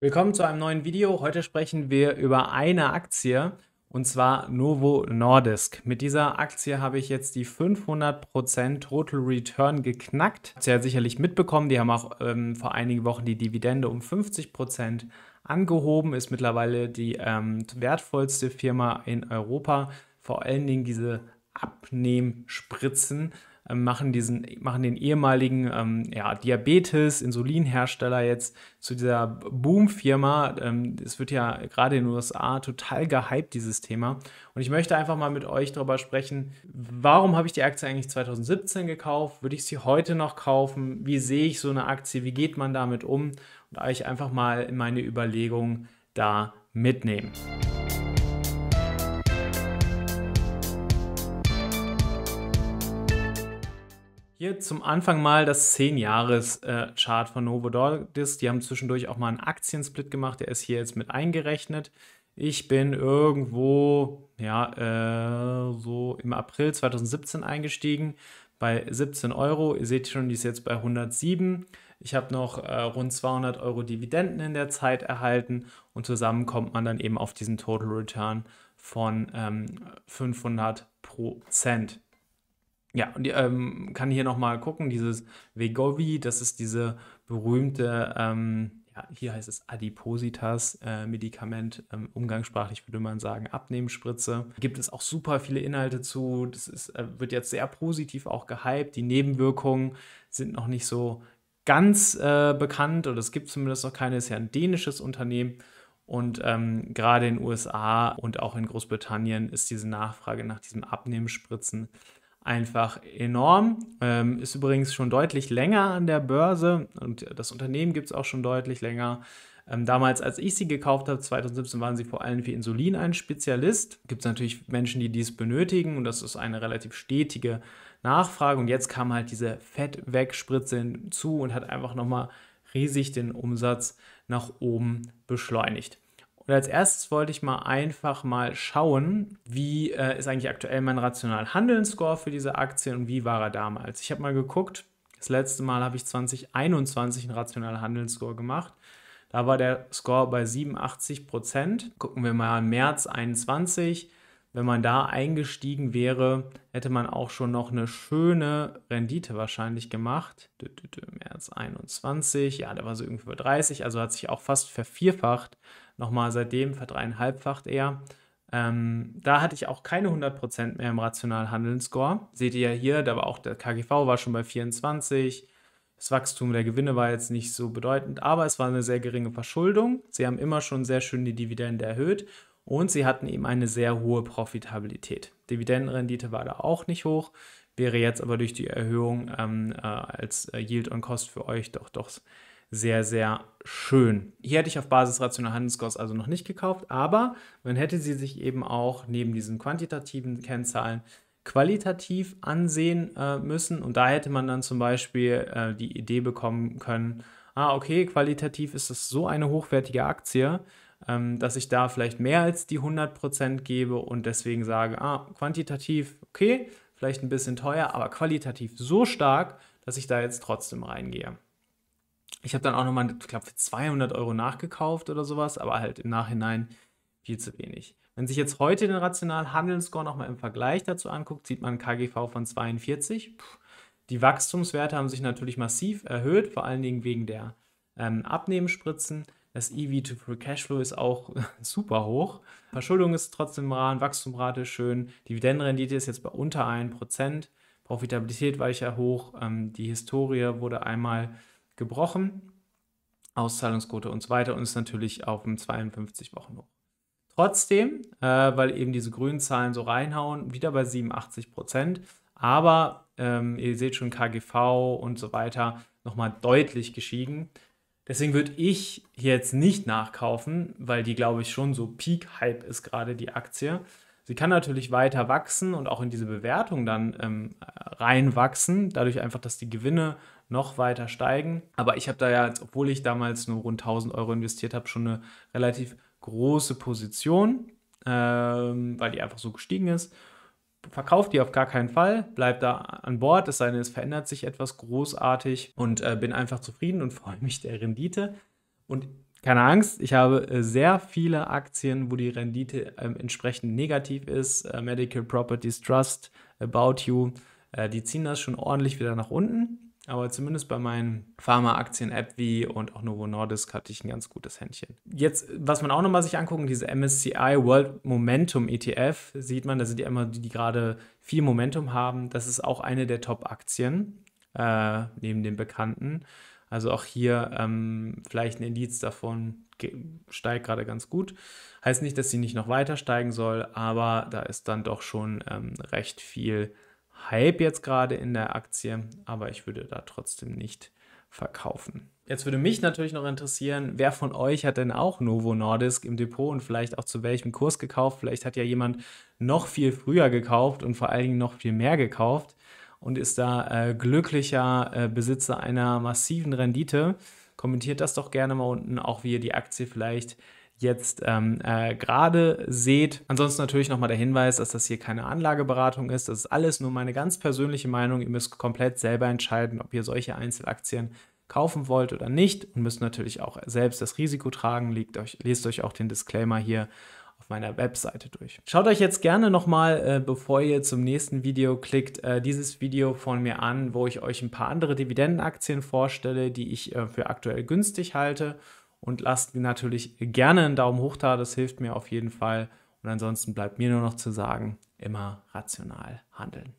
Willkommen zu einem neuen Video. Heute sprechen wir über eine Aktie und zwar Novo Nordisk. Mit dieser Aktie habe ich jetzt die 500% Total Return geknackt. Habt ihr ja sicherlich mitbekommen, die haben auch ähm, vor einigen Wochen die Dividende um 50% angehoben, ist mittlerweile die ähm, wertvollste Firma in Europa. Vor allen Dingen diese Abnehmspritzen ähm, machen, diesen, machen den ehemaligen ähm, ja, Diabetes, Insulinhersteller jetzt zu dieser Boom-Firma. Ähm, es wird ja gerade in den USA total gehypt, dieses Thema. Und ich möchte einfach mal mit euch darüber sprechen, warum habe ich die Aktie eigentlich 2017 gekauft? Würde ich sie heute noch kaufen? Wie sehe ich so eine Aktie? Wie geht man damit um? Und euch einfach mal meine Überlegungen da mitnehmen. Hier zum Anfang mal das 10-Jahres-Chart von Novo Nordisk. Die haben zwischendurch auch mal einen Aktiensplit gemacht. Der ist hier jetzt mit eingerechnet. Ich bin irgendwo, ja, äh, so im April 2017 eingestiegen bei 17 Euro. Ihr seht schon, die ist jetzt bei 107. Ich habe noch äh, rund 200 Euro Dividenden in der Zeit erhalten und zusammen kommt man dann eben auf diesen Total Return von ähm, 500 Prozent. Ja, und ähm, kann hier nochmal gucken, dieses Vegovi, das ist diese berühmte, ähm, ja, hier heißt es Adipositas-Medikament, äh, ähm, umgangssprachlich würde man sagen Abnehmspritze. Gibt es auch super viele Inhalte zu, das ist, äh, wird jetzt sehr positiv auch gehypt, die Nebenwirkungen sind noch nicht so ganz äh, bekannt oder es gibt zumindest noch keine, ist ja ein dänisches Unternehmen. Und ähm, gerade in den USA und auch in Großbritannien ist diese Nachfrage nach diesem Abnehmenspritzen einfach enorm. Ähm, ist übrigens schon deutlich länger an der Börse und das Unternehmen gibt es auch schon deutlich länger. Ähm, damals, als ich sie gekauft habe, 2017, waren sie vor allem für Insulin ein Spezialist. Gibt es natürlich Menschen, die dies benötigen und das ist eine relativ stetige Nachfrage. Und jetzt kam halt diese Fettwegspritze hinzu und hat einfach nochmal riesig den Umsatz nach oben beschleunigt. Und als erstes wollte ich mal einfach mal schauen, wie äh, ist eigentlich aktuell mein rational Handeln-Score für diese Aktie und wie war er damals. Ich habe mal geguckt, das letzte Mal habe ich 2021 einen rational Handelsscore gemacht. Da war der Score bei 87 Prozent. Gucken wir mal März 21. Wenn man da eingestiegen wäre, hätte man auch schon noch eine schöne Rendite wahrscheinlich gemacht. März 21, ja, da war so irgendwie bei 30, also hat sich auch fast vervierfacht nochmal seitdem verdreieinhalbfacht eher. Ähm, da hatte ich auch keine 100% mehr im rational Score. Seht ihr ja hier, da war auch der KGV war schon bei 24. Das Wachstum der Gewinne war jetzt nicht so bedeutend, aber es war eine sehr geringe Verschuldung. Sie haben immer schon sehr schön die Dividende erhöht und sie hatten eben eine sehr hohe Profitabilität. Dividendenrendite war da auch nicht hoch, wäre jetzt aber durch die Erhöhung ähm, äh, als äh, Yield on Cost für euch doch doch sehr, sehr schön. Hier hätte ich auf Basis rationaler Handelskurs also noch nicht gekauft, aber man hätte sie sich eben auch neben diesen quantitativen Kennzahlen qualitativ ansehen äh, müssen und da hätte man dann zum Beispiel äh, die Idee bekommen können, ah okay, qualitativ ist das so eine hochwertige Aktie, ähm, dass ich da vielleicht mehr als die 100% gebe und deswegen sage, ah quantitativ okay, vielleicht ein bisschen teuer, aber qualitativ so stark, dass ich da jetzt trotzdem reingehe ich habe dann auch nochmal, ich glaube, für 200 Euro nachgekauft oder sowas, aber halt im Nachhinein viel zu wenig. Wenn sich jetzt heute den rational Handelsscore nochmal im Vergleich dazu anguckt, sieht man KGV von 42. Die Wachstumswerte haben sich natürlich massiv erhöht, vor allen Dingen wegen der ähm, Abnehmenspritzen. Das EV to Free Cashflow ist auch super hoch. Verschuldung ist trotzdem rar, Rahmen, ist schön. Dividendenrendite ist jetzt bei unter 1%. Profitabilität war ich ja hoch. Ähm, die Historie wurde einmal gebrochen. Auszahlungsquote und so weiter und ist natürlich auf dem 52-Wochen-Hoch. Trotzdem, äh, weil eben diese grünen Zahlen so reinhauen, wieder bei 87 Prozent. Aber ähm, ihr seht schon KGV und so weiter nochmal deutlich geschiegen. Deswegen würde ich jetzt nicht nachkaufen, weil die, glaube ich, schon so Peak-Hype ist gerade die Aktie. Sie kann natürlich weiter wachsen und auch in diese Bewertung dann ähm, reinwachsen, dadurch einfach, dass die Gewinne noch weiter steigen. Aber ich habe da ja, obwohl ich damals nur rund 1000 Euro investiert habe, schon eine relativ große Position, ähm, weil die einfach so gestiegen ist. Verkauft die auf gar keinen Fall, bleibt da an Bord, es sei denn, es verändert sich etwas großartig und äh, bin einfach zufrieden und freue mich der Rendite. Und keine Angst, ich habe äh, sehr viele Aktien, wo die Rendite ähm, entsprechend negativ ist. Äh, Medical Properties Trust, About You, äh, die ziehen das schon ordentlich wieder nach unten. Aber zumindest bei meinen pharma Pharmaaktien AbbVie und auch Novo Nordisk hatte ich ein ganz gutes Händchen. Jetzt, was man auch nochmal sich angucken, diese MSCI World Momentum ETF, sieht man, da sind ja immer die, die gerade viel Momentum haben. Das ist auch eine der Top-Aktien, äh, neben den bekannten. Also auch hier ähm, vielleicht ein Indiz davon, steigt gerade ganz gut. Heißt nicht, dass sie nicht noch weiter steigen soll, aber da ist dann doch schon ähm, recht viel Hype jetzt gerade in der Aktie, aber ich würde da trotzdem nicht verkaufen. Jetzt würde mich natürlich noch interessieren, wer von euch hat denn auch Novo Nordisk im Depot und vielleicht auch zu welchem Kurs gekauft? Vielleicht hat ja jemand noch viel früher gekauft und vor allen Dingen noch viel mehr gekauft und ist da äh, glücklicher äh, Besitzer einer massiven Rendite. Kommentiert das doch gerne mal unten, auch wie ihr die Aktie vielleicht jetzt ähm, äh, gerade seht. Ansonsten natürlich nochmal der Hinweis, dass das hier keine Anlageberatung ist. Das ist alles nur meine ganz persönliche Meinung. Ihr müsst komplett selber entscheiden, ob ihr solche Einzelaktien kaufen wollt oder nicht und müsst natürlich auch selbst das Risiko tragen. Legt euch, lest euch auch den Disclaimer hier auf meiner Webseite durch. Schaut euch jetzt gerne nochmal, äh, bevor ihr zum nächsten Video klickt, äh, dieses Video von mir an, wo ich euch ein paar andere Dividendenaktien vorstelle, die ich äh, für aktuell günstig halte und lasst natürlich gerne einen Daumen hoch da, das hilft mir auf jeden Fall. Und ansonsten bleibt mir nur noch zu sagen, immer rational handeln.